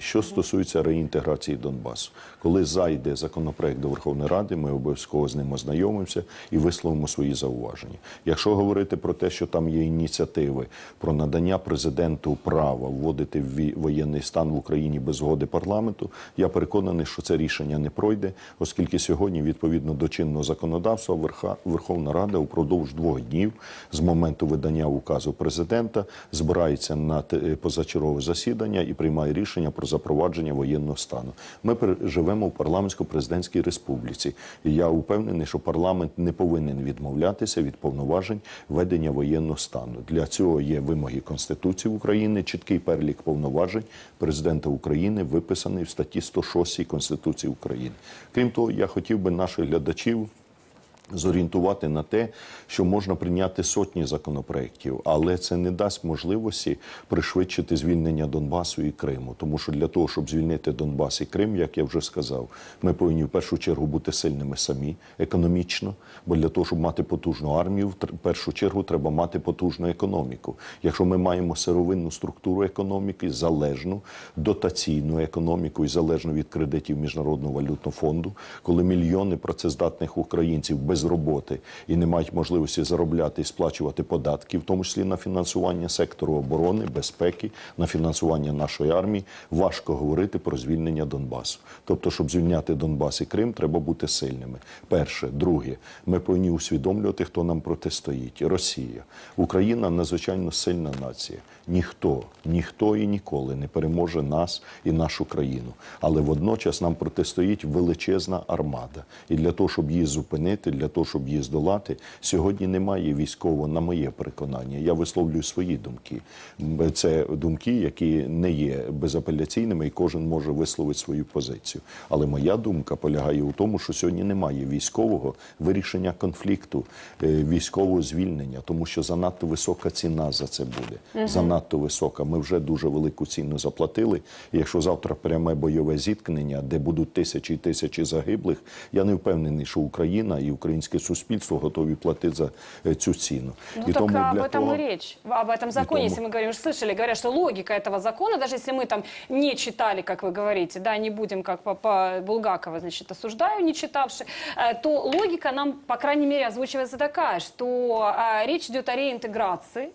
Що стосується реінтеграції Донбасу, коли зайде законопроект до Верховної Ради, ми обов'язково з ним ознайомимося і висловимо свої зауваження. Якщо говорити про те, що там є ініціативи про надання президенту права вводити воєнний стан в Україні без згоди парламенту, я переконаний, що це рішення не пройде, оскільки сьогодні, відповідно до чинного законодавства, Верховна Рада упродовж двох днів з моменту видання указу президента збирається на позачергове засідання і приймає рішення про запровадження воєнного стану. Ми живемо в парламентсько-президентській республіці. І Я впевнений, що парламент не повинен відмовлятися від повноважень ведення воєнного стану. Для цього є вимоги Конституції України, чіткий перелік повноважень президента України виписаний в статті 106 Конституції України. Крім того, я хотів би наших глядачів зорієнтувати на те, що можна прийняти сотні законопроєктів, але це не дасть можливості пришвидшити звільнення Донбасу і Криму. Тому що для того, щоб звільнити Донбас і Крим, як я вже сказав, ми повинні в першу чергу бути сильними самі економічно. Бо для того, щоб мати потужну армію, в першу чергу треба мати потужну економіку. Якщо ми маємо сировинну структуру економіки, залежну дотаційну економіку і залежну від кредитів міжнародного валютного фонду, коли мільйони працездатних українців без без роботи і не мають можливості заробляти і сплачувати податки, в тому числі на фінансування сектору оборони, безпеки, на фінансування нашої армії, важко говорити про звільнення Донбасу. Тобто, щоб звільняти Донбас і Крим, треба бути сильними. Перше, друге, ми повинні усвідомлювати, хто нам протистоїть. Росія, Україна надзвичайно сильна нація. Ніхто, ніхто і ніколи не переможе нас і нашу країну, але водночас нам протистоїть величезна армада, і для того, щоб її зупинити, для того, щоб її здолати, сьогодні немає військового, на моє переконання. Я висловлюю свої думки. Це думки, які не є безапеляційними, і кожен може висловити свою позицію. Але моя думка полягає у тому, що сьогодні немає військового вирішення конфлікту, е, військового звільнення, тому що занадто висока ціна за це буде. Занадто висока. Ми вже дуже велику ціну заплатили. якщо завтра пряме бойове зіткнення, де будуть тисячі і тисячі загиблих, я не впевнений, що Україна і Україна. українське суспільство готові платити за цю ціну. Ну, и так тому а об этом того... и речь, об этом законе, тому... если мы говорим, уже слышали, говорят, что логика этого закона, даже если мы там не читали, как вы говорите, да, не будем как по, по Булгакова, значит, осуждаю, не читавши, э, то логика нам, по крайней мере, озвучивается такая, что э, речь идет о реинтеграции,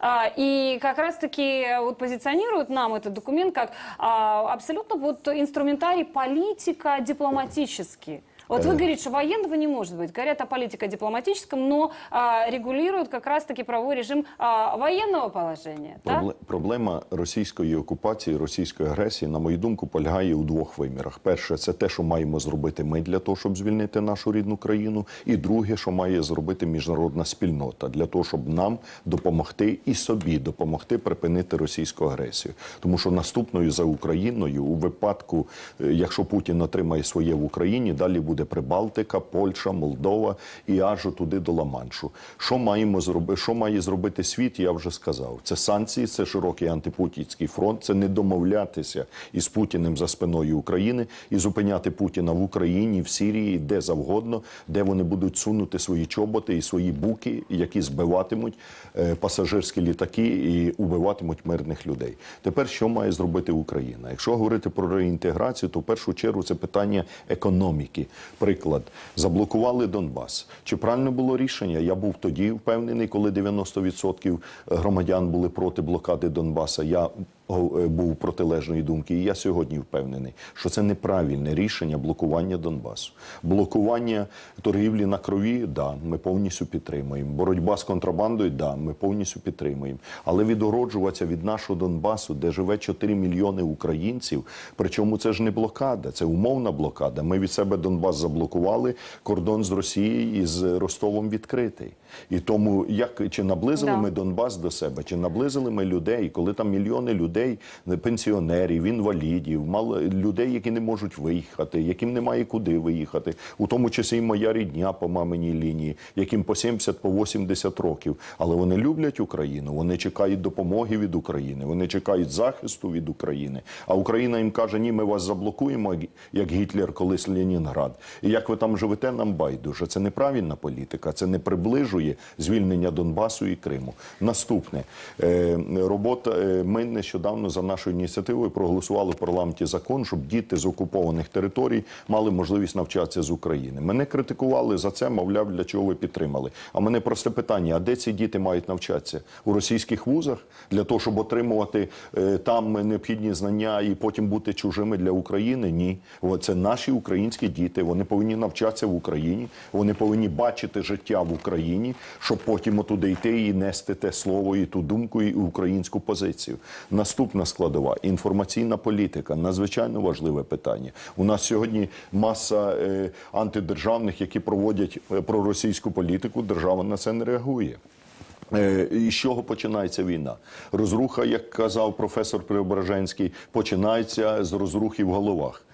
э, и как раз-таки вот позиционируют нам этот документ как абсолютно вот инструментарий политика дипломатический. Вот вы говорите, что военного не может быть. Говорят о политико дипломатическом, но а, регулируют как раз-таки правовой режим а, военного положения. Пробле да? Проблема російської окупації, російської агресії, на мою думку, полягає у двох вимірах: перше, це те, що маємо зробити ми для того, щоб звільнити нашу рідну країну, і друге, що має зробити міжнародна спільнота для того, щоб нам допомогти і собі допомогти припинити російську агресію, тому що наступною за Україною у випадку, е, якщо Путін отримає своє в Україні, далі буде буде Прибалтика, Польща, Молдова і аж туди до Ламаншу, Що маємо зробити? Що має зробити світ? Я вже сказав. Це санкції, це широкий антипутінський фронт. Це не домовлятися із Путіним за спиною України і зупиняти Путіна в Україні, в Сирії, де завгодно, де вони будуть сунути свої чоботи і свої буки, які збиватимуть е, пасажирські літаки і убиватимуть мирних людей. Тепер що має зробити Україна? Якщо говорити про реінтеграцію, то в першу чергу це питання економіки. Приклад, заблокували Донбас. Чи правильно було рішення? Я був тоді впевнений, коли 90% громадян були проти блокади Донбаса. Я Е, був протилежної думки, і я сьогодні впевнений, що це неправильне рішення блокування Донбасу, блокування торгівлі на крові. Да, ми повністю підтримуємо. Боротьба з контрабандою, да, ми повністю підтримуємо. Але відгороджуватися від нашого Донбасу, де живе 4 мільйони українців. Причому це ж не блокада, це умовна блокада. Ми від себе Донбас заблокували, кордон з Росією і з Ростовом відкритий. І тому як чи наблизили да. ми Донбас до себе, чи наблизили ми людей, коли там мільйони людей людей, пенсіонерів, інвалідів, людей, які не можуть виїхати, яким немає куди виїхати, у тому числі і моя рідня по маминій лінії, яким по 70 по 80 років. Але вони люблять Україну, вони чекають допомоги від України, вони чекають захисту від України. А Україна їм каже: Ні, ми вас заблокуємо, як Гітлер, колись Ленінград. І як ви там живете, нам байдуже. Це неправильна політика, це не приближує звільнення Донбасу і Криму. Наступне е, робота е, ми нещодавно нещодавно за нашою ініціативою проголосували в парламенті закон, щоб діти з окупованих територій мали можливість навчатися з України. Мене критикували за це, мовляв, для чого ви підтримали. А мене просте питання: а де ці діти мають навчатися у російських вузах для того, щоб отримувати е, там необхідні знання і потім бути чужими для України? Ні, це наші українські діти. Вони повинні навчатися в Україні, вони повинні бачити життя в Україні, щоб потім отуди йти і нести те слово, і ту думку, і українську позицію. Наступ Наступна складова інформаційна політика надзвичайно важливе питання. У нас сьогодні маса е, антидержавних, які проводять е, проросійську політику. Держава на це не реагує. Е, з чого починається війна? Розруха, як казав професор Преображенський, починається з розрухи в головах.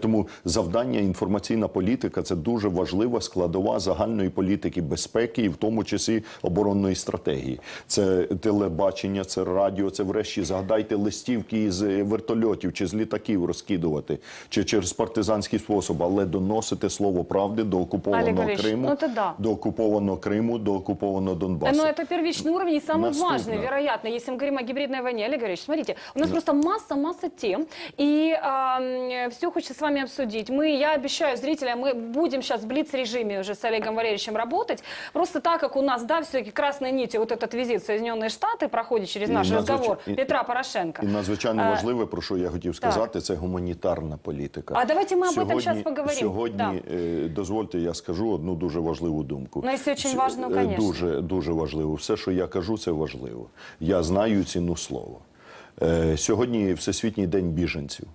Тому завдання інформаційна політика це дуже важлива складова загальної політики безпеки, і в тому числі оборонної стратегії. Це телебачення, це радіо, це врешті згадайте листівки із вертольотів чи з літаків розкидувати, чи через партизанський способ, але доносити слово правди до окупованого Олег Криму, ну, да. до окупованого Криму, до окупованого Донбасу. Ну, це первічний уровень і самый важный, вероятно, если мы говорим о гібридній війні. Олег Григорьевич, смотрите, у нас да. просто маса, маса тем, і э, все хочется с вами обсудить. Мы, я обещаю зрителям, мы будем сейчас в блиц-режиме уже с Олегом Валерьевичем работать. Просто так как у нас, да, все-таки красные нити, вот этот визит в Соединенные Штаты проходит через наш і разговор і, Петра Порошенка. І надзвичайно а, важливе, про що я хотів сказати, так. це гуманітарна політика. А давайте ми об этом зараз поговоримо. Сьогодні, да. е, дозвольте, я скажу одну дуже важливу думку. Ну, якщо дуже важливо, звісно. Дуже, дуже важливо. Все, що я кажу, це важливо. Я знаю ціну слова. Е, сьогодні Всесвітній день біженців.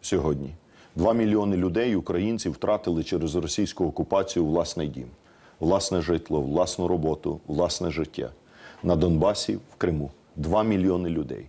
Сьогодні. Два мільйони людей, українців, втратили через російську окупацію власний дім, власне житло, власну роботу, власне життя на Донбасі, в Криму. Два мільйони людей.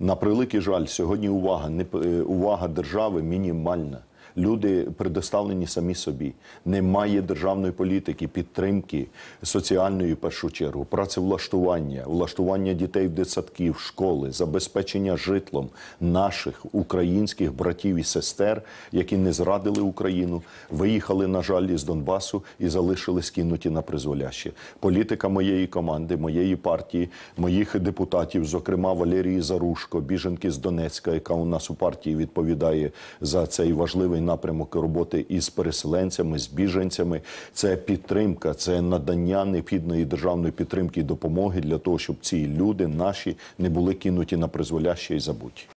На превеликий жаль, сьогодні увага не е, увага держави мінімальна люди предоставлені самі собі. Немає державної політики, підтримки соціальної в першу чергу, працевлаштування, влаштування дітей в дитсадків, школи, забезпечення житлом наших українських братів і сестер, які не зрадили Україну, виїхали на жаль із Донбасу і залишились кинуті на призволяще. Політика моєї команди, моєї партії, моїх депутатів, зокрема Валерії Зарушко, біженки з Донецька, яка у нас у партії відповідає за цей важливий важливий напрямок роботи із переселенцями, з біженцями. Це підтримка, це надання необхідної державної підтримки і допомоги для того, щоб ці люди наші не були кинуті на призволяще і забуті.